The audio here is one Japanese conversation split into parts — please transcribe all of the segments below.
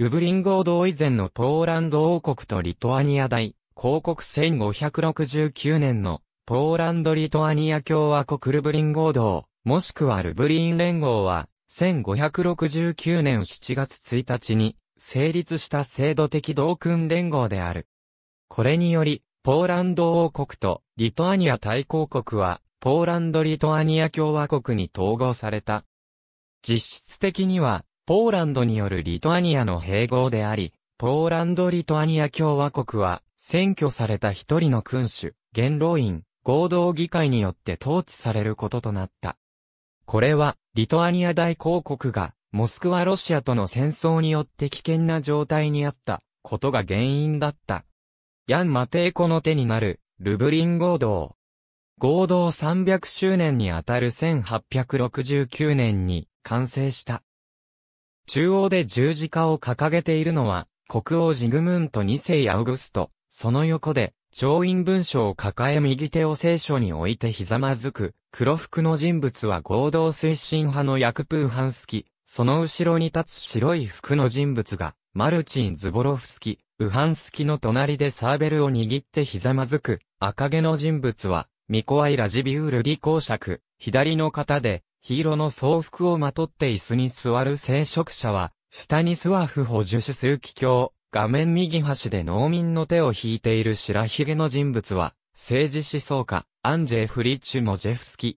ルブリン合同以前のポーランド王国とリトアニア大、広告1569年のポーランド・リトアニア共和国ルブリン合同、もしくはルブリン連合は、1569年7月1日に成立した制度的同訓連合である。これにより、ポーランド王国とリトアニア大公国は、ポーランド・リトアニア共和国に統合された。実質的には、ポーランドによるリトアニアの併合であり、ポーランド・リトアニア共和国は、選挙された一人の君主、元老院、合同議会によって統治されることとなった。これは、リトアニア大公国が、モスクワロシアとの戦争によって危険な状態にあった、ことが原因だった。ヤン・マテイコの手になる、ルブリン合同。合同300周年にあたる1869年に完成した。中央で十字架を掲げているのは、国王ジグムント2世アウグスト、その横で、調印文書を抱え右手を聖書に置いてひざまずく、黒服の人物は合同推進派のヤクプーハンスキ、その後ろに立つ白い服の人物が、マルチン・ズボロフスキ、ウハンスキの隣でサーベルを握ってひざまずく、赤毛の人物は、ミコアイ・ラジビウール・リ公爵、左の方で、黄色の装服をまとって椅子に座る聖職者は、スタニスワフ補助手数機卿、画面右端で農民の手を引いている白髭の人物は、政治思想家、アンジェ・フリッチュ・モジェフスキ。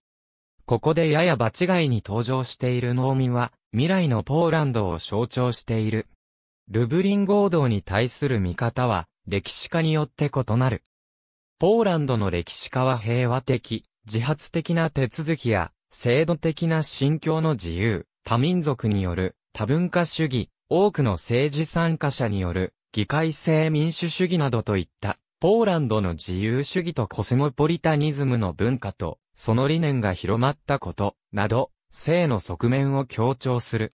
ここでやや場違いに登場している農民は、未来のポーランドを象徴している。ルブリン合同に対する見方は、歴史家によって異なる。ポーランドの歴史家は平和的、自発的な手続きや制度的な信教の自由、多民族による多文化主義、多くの政治参加者による議会制民主主義などといったポーランドの自由主義とコスモポリタニズムの文化とその理念が広まったことなど性の側面を強調する。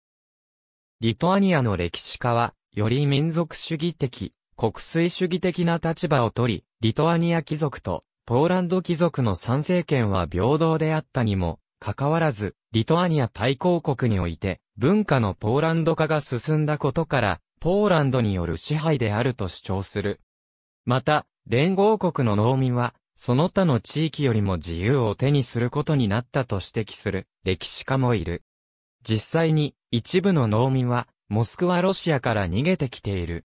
リトアニアの歴史家はより民族主義的、国粋主義的な立場をとり、リトアニア貴族とポーランド貴族の参政権は平等であったにもかかわらず、リトアニア大公国において、文化のポーランド化が進んだことから、ポーランドによる支配であると主張する。また、連合国の農民は、その他の地域よりも自由を手にすることになったと指摘する歴史家もいる。実際に一部の農民はモスクワロシアから逃げてきている。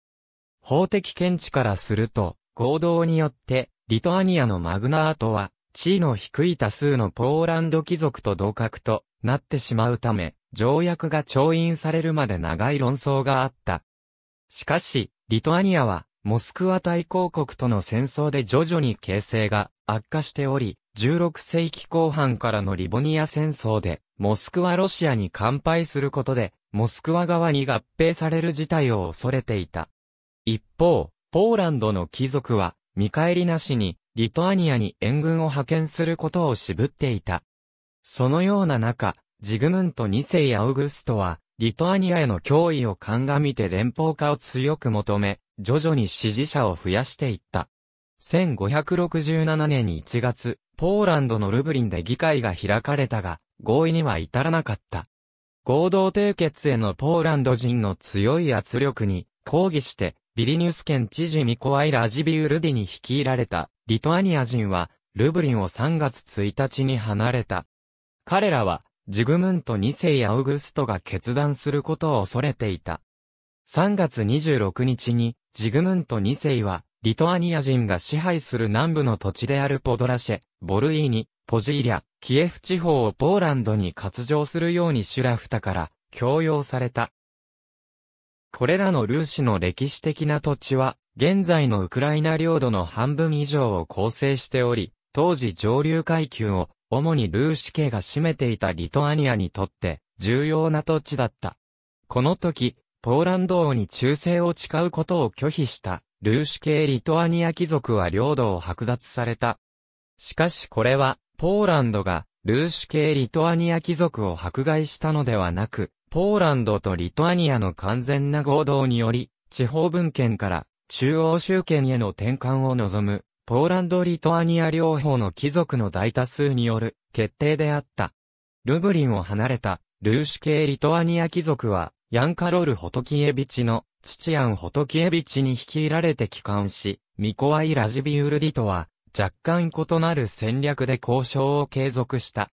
法的見地からすると、合同によってリトアニアのマグナートは地位の低い多数のポーランド貴族と同格となってしまうため、条約が調印されるまで長い論争があった。しかし、リトアニアは、モスクワ大公国との戦争で徐々に形勢が悪化しており、16世紀後半からのリボニア戦争で、モスクワロシアに乾杯することで、モスクワ側に合併される事態を恐れていた。一方、ポーランドの貴族は、見返りなしに、リトアニアに援軍を派遣することを渋っていた。そのような中、ジグムント2世アウグストは、リトアニアへの脅威を鑑みて連邦化を強く求め、徐々に支持者を増やしていった。1567年1月、ポーランドのルブリンで議会が開かれたが、合意には至らなかった。合同締結へのポーランド人の強い圧力に抗議して、ビリニュス県知事ミコワイラ・ジビウルディに率いられたリトアニア人は、ルブリンを3月1日に離れた。彼らは、ジグムント2世やアウグストが決断することを恐れていた。3月26日に、ジグムント2世は、リトアニア人が支配する南部の土地であるポドラシェ、ボルイーニ、ポジーリャ、キエフ地方をポーランドに割譲するようにシュラフタから強要された。これらのルーシの歴史的な土地は、現在のウクライナ領土の半分以上を構成しており、当時上流階級を、主にルーシ家が占めていたリトアニアにとって、重要な土地だった。この時、ポーランド王に忠誠を誓うことを拒否した、ルーシ系リトアニア貴族は領土を剥奪された。しかしこれは、ポーランドが、ルーシ系リトアニア貴族を迫害したのではなく、ポーランドとリトアニアの完全な合同により、地方分権から中央集権への転換を望む、ポーランド・リトアニア両方の貴族の大多数による決定であった。ルブリンを離れた、ルーシュ系リトアニア貴族は、ヤンカロル・ホトキエビチの、父アン・ホトキエビチに率いられて帰還し、ミコワイ・ラジビウルディとは、若干異なる戦略で交渉を継続した。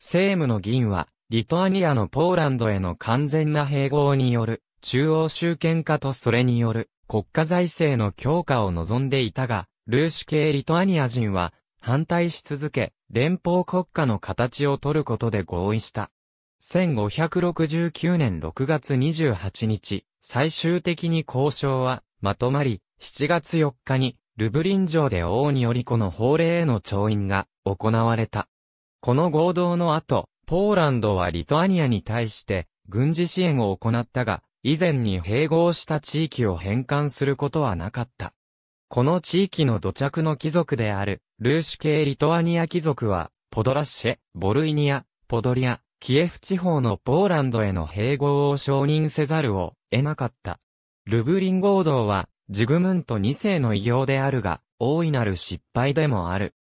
政務の議員は、リトアニアのポーランドへの完全な併合による中央集権化とそれによる国家財政の強化を望んでいたが、ルーシュ系リトアニア人は反対し続け、連邦国家の形を取ることで合意した。1569年6月28日、最終的に交渉はまとまり、7月4日にルブリン城で王によりこの法令への調印が行われた。この合同の後、ポーランドはリトアニアに対して軍事支援を行ったが、以前に併合した地域を返還することはなかった。この地域の土着の貴族である、ルーシュ系リトアニア貴族は、ポドラッシェ、ボルイニア、ポドリア、キエフ地方のポーランドへの併合を承認せざるを得なかった。ルブリン合同は、ジグムント2世の偉業であるが、大いなる失敗でもある。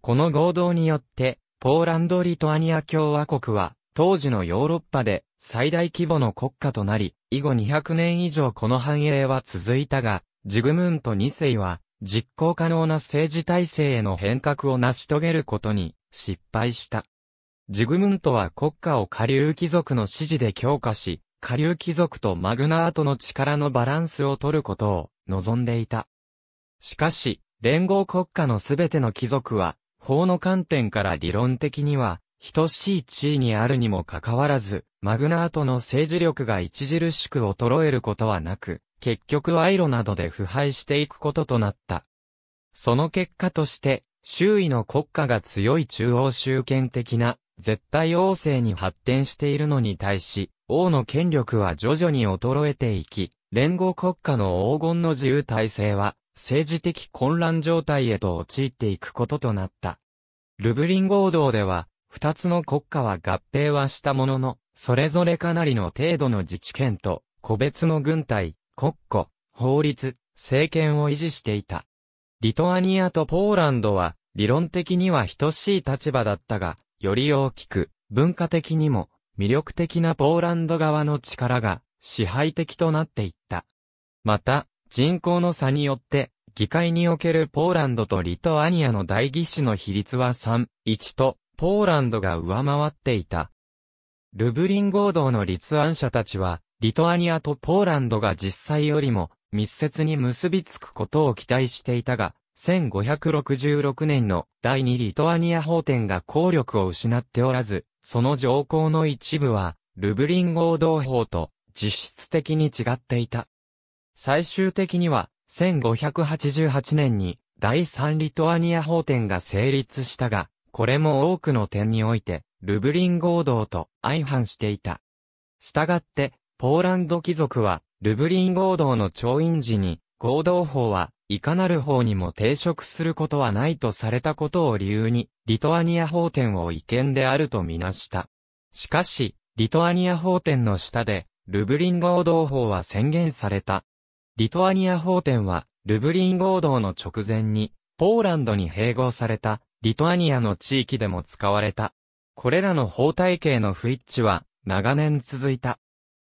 この合同によって、ポーランド・リトアニア共和国は、当時のヨーロッパで最大規模の国家となり、以後200年以上この繁栄は続いたが、ジグムント2世は、実行可能な政治体制への変革を成し遂げることに失敗した。ジグムントは国家を下流貴族の指示で強化し、下流貴族とマグナートの力のバランスを取ることを望んでいた。しかし、連合国家のすべての貴族は法の観点から理論的には、等しい地位にあるにもかかわらず、マグナートの政治力が著しく衰えることはなく、結局賄賂などで腐敗していくこととなった。その結果として、周囲の国家が強い中央集権的な絶対王政に発展しているのに対し、王の権力は徐々に衰えていき、連合国家の黄金の自由体制は政治的混乱状態へと陥っていくこととなった。ルブリン合同では、二つの国家は合併はしたものの、それぞれかなりの程度の自治権と、個別の軍隊、国庫、法律、政権を維持していた。リトアニアとポーランドは、理論的には等しい立場だったが、より大きく、文化的にも、魅力的なポーランド側の力が、支配的となっていった。また、人口の差によって、議会におけるポーランドとリトアニアの代議士の比率は3、1と、ポーランドが上回っていた。ルブリン合同の立案者たちは、リトアニアとポーランドが実際よりも密接に結びつくことを期待していたが、1566年の第2リトアニア法典が効力を失っておらず、その条項の一部は、ルブリン合同法と実質的に違っていた。最終的には、1588年に第三リトアニア法典が成立したが、これも多くの点において、ルブリン合同と相反していた。したがって、ポーランド貴族は、ルブリン合同の調印時に、合同法は、いかなる法にも抵触することはないとされたことを理由に、リトアニア法典を違憲であるとみなした。しかし、リトアニア法典の下で、ルブリン合同法は宣言された。リトアニア法典は、ルブリン合同の直前に、ポーランドに併合された、リトアニアの地域でも使われた。これらの法体系の不一致は、長年続いた。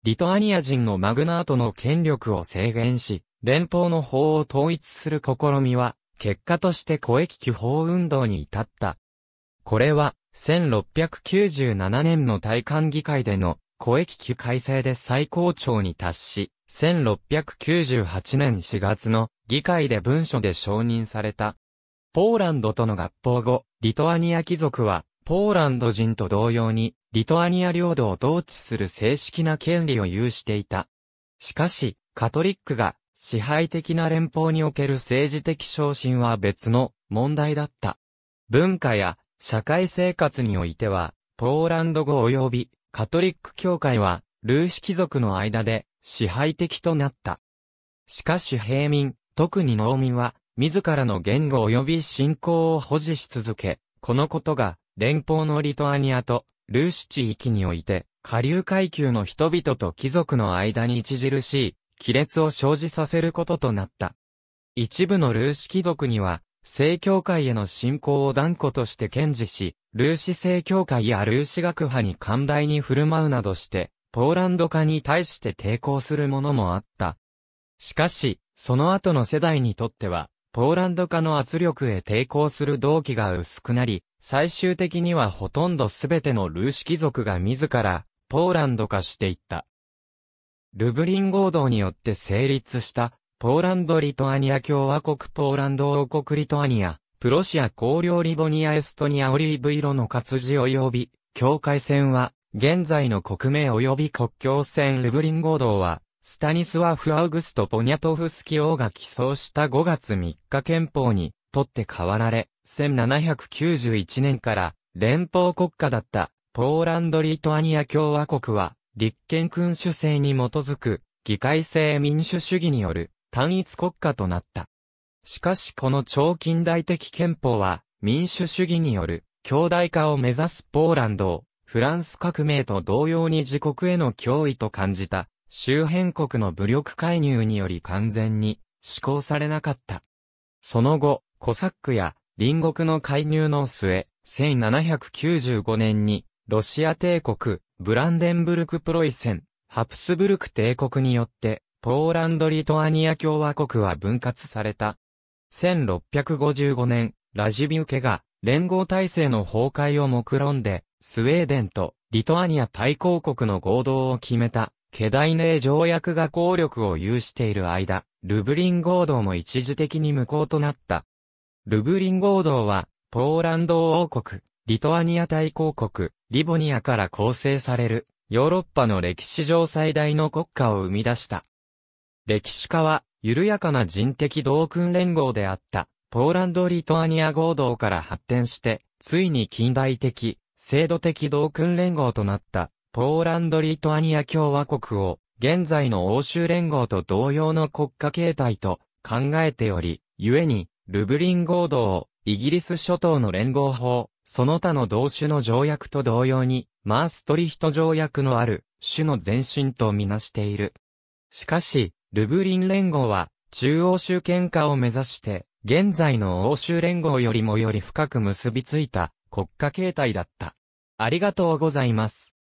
リトアニア人のマグナートの権力を制限し、連邦の法を統一する試みは、結果として公益機法運動に至った。これは、1697年の大韓議会での公益機改正で最高潮に達し、1698年4月の議会で文書で承認された。ポーランドとの合法後、リトアニア貴族は、ポーランド人と同様に、リトアニア領土を統治する正式な権利を有していた。しかし、カトリックが支配的な連邦における政治的昇進は別の問題だった。文化や社会生活においては、ポーランド語及びカトリック教会は、ルーシ貴族の間で支配的となった。しかし平民、特に農民は、自らの言語及び信仰を保持し続け、このことが、連邦のリトアニアと、ルーシ地域において、下流階級の人々と貴族の間に著しい、亀裂を生じさせることとなった。一部のルーシ貴族には、正教会への信仰を断固として堅持し、ルーシ正教会やルーシ学派に寛大に振る舞うなどして、ポーランド化に対して抵抗するものもあった。しかし、その後の世代にとっては、ポーランド化の圧力へ抵抗する動機が薄くなり、最終的にはほとんどすべてのルーシ貴族が自ら、ポーランド化していった。ルブリン合同によって成立した、ポーランド・リトアニア共和国ポーランド王国リトアニア、プロシア公領リボニア・エストニアオリーブ色の活字及び、境界線は、現在の国名及び国境線ルブリン合同は、スタニスワフ・アウグスト・ポニャトフスキ王が起草した5月3日憲法に、とって変わられ、1791年から連邦国家だったポーランド・リトアニア共和国は、立憲君主制に基づく議会制民主主義による単一国家となった。しかしこの超近代的憲法は民主主義による強大化を目指すポーランドをフランス革命と同様に自国への脅威と感じた、周辺国の武力介入により完全に施行されなかった。その後、コサックや隣国の介入の末、1795年に、ロシア帝国、ブランデンブルク・プロイセン、ハプスブルク帝国によって、ポーランド・リトアニア共和国は分割された。1655年、ラジビウケが連合体制の崩壊を目論んで、スウェーデンとリトアニア対抗国の合同を決めた、ケダイネー条約が効力を有している間、ルブリン合同も一時的に無効となった。ルブリン合同は、ポーランド王国、リトアニア大公国、リボニアから構成される、ヨーロッパの歴史上最大の国家を生み出した。歴史家は、緩やかな人的同訓連合であった、ポーランド・リトアニア合同から発展して、ついに近代的、制度的同訓連合となったポーランド・リトアニア共和国を現在の欧州連合と同様の国家形態と考えており、故にルブリン合同をイギリス諸島の連合法、その他の同種の条約と同様にマーストリヒト条約のある種の前身とみなしている。しかし、ルブリン連合は中央集権化を目指して現在の欧州連合よりもより深く結びついた国家形態だった。ありがとうございます。